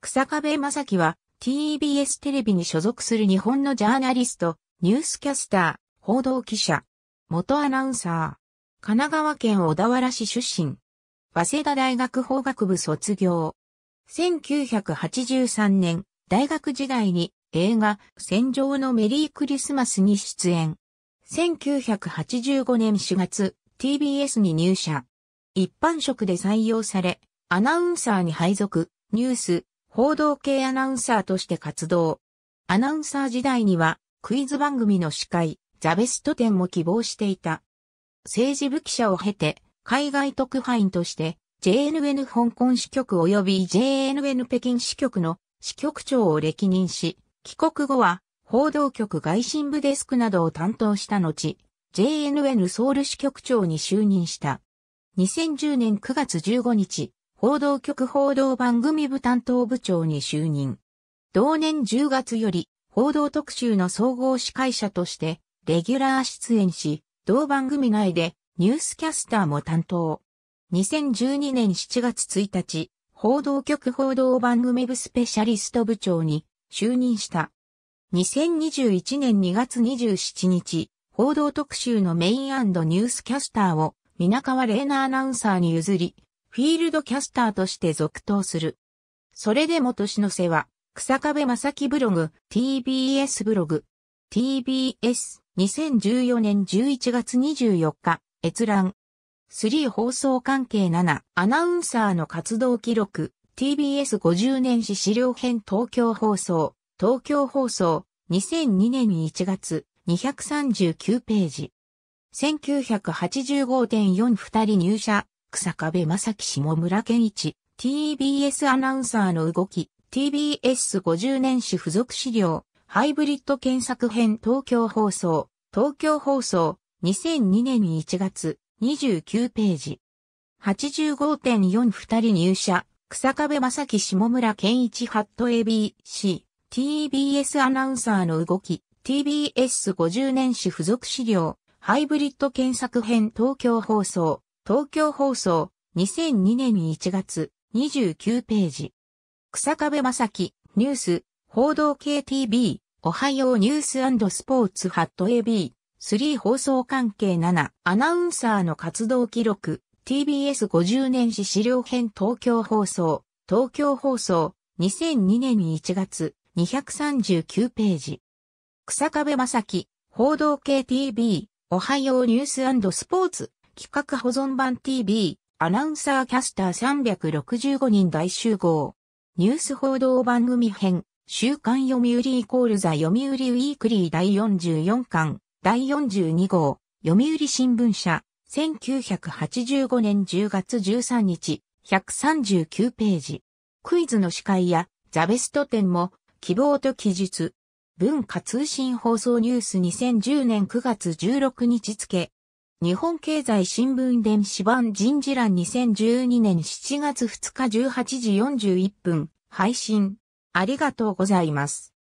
草壁正樹は TBS テレビに所属する日本のジャーナリスト、ニュースキャスター、報道記者、元アナウンサー、神奈川県小田原市出身、早稲田大学法学部卒業。1983年、大学時代に映画、戦場のメリークリスマスに出演。1985年4月、TBS に入社。一般職で採用され、アナウンサーに配属、ニュース、報道系アナウンサーとして活動。アナウンサー時代には、クイズ番組の司会、ザベスト展も希望していた。政治部記者を経て、海外特派員として、JNN 香港支局及び JNN 北京支局の支局長を歴任し、帰国後は報道局外信部デスクなどを担当した後、JNN ソウル支局長に就任した。2010年9月15日、報道局報道番組部担当部長に就任。同年10月より報道特集の総合司会者としてレギュラー出演し、同番組内でニュースキャスターも担当。2012年7月1日、報道局報道番組部スペシャリスト部長に就任した。2021年2月27日、報道特集のメインニュースキャスターを皆川玲奈アナウンサーに譲り、フィールドキャスターとして続投する。それでも年の瀬は、草壁正樹ブログ、TBS ブログ、TBS、2014年11月24日、閲覧。3放送関係7、アナウンサーの活動記録、TBS50 年史資料編東京放送、東京放送、2002年1月、239ページ。1985.4二人入社、草壁正樹下村健一、TBS アナウンサーの動き、TBS50 年史付属資料、ハイブリッド検索編東京放送、東京放送、2002年1月、29ページ。85.4二人入社、草壁正樹下村健一ハット ABC、TBS アナウンサーの動き、TBS50 年史付属資料、ハイブリッド検索編東京放送、東京放送、2002年1月、29ページ。草壁正樹、ニュース、報道 k t v おはようニューススポーツハット AB、3放送関係7、アナウンサーの活動記録、TBS50 年史資料編東京放送、東京放送、2002年1月、239ページ。草壁正樹、報道 k t v おはようニューススポーツ企画保存版 TV、アナウンサーキャスター365人大集合。ニュース報道番組編、週刊読売イコールザ読売ウィークリー第44巻、第42号、読売新聞社、1985年10月13日、139ページ。クイズの司会や、ザベスト展も、希望と記述。文化通信放送ニュース2010年9月16日付、日本経済新聞電子版人事欄2012年7月2日18時41分配信。ありがとうございます。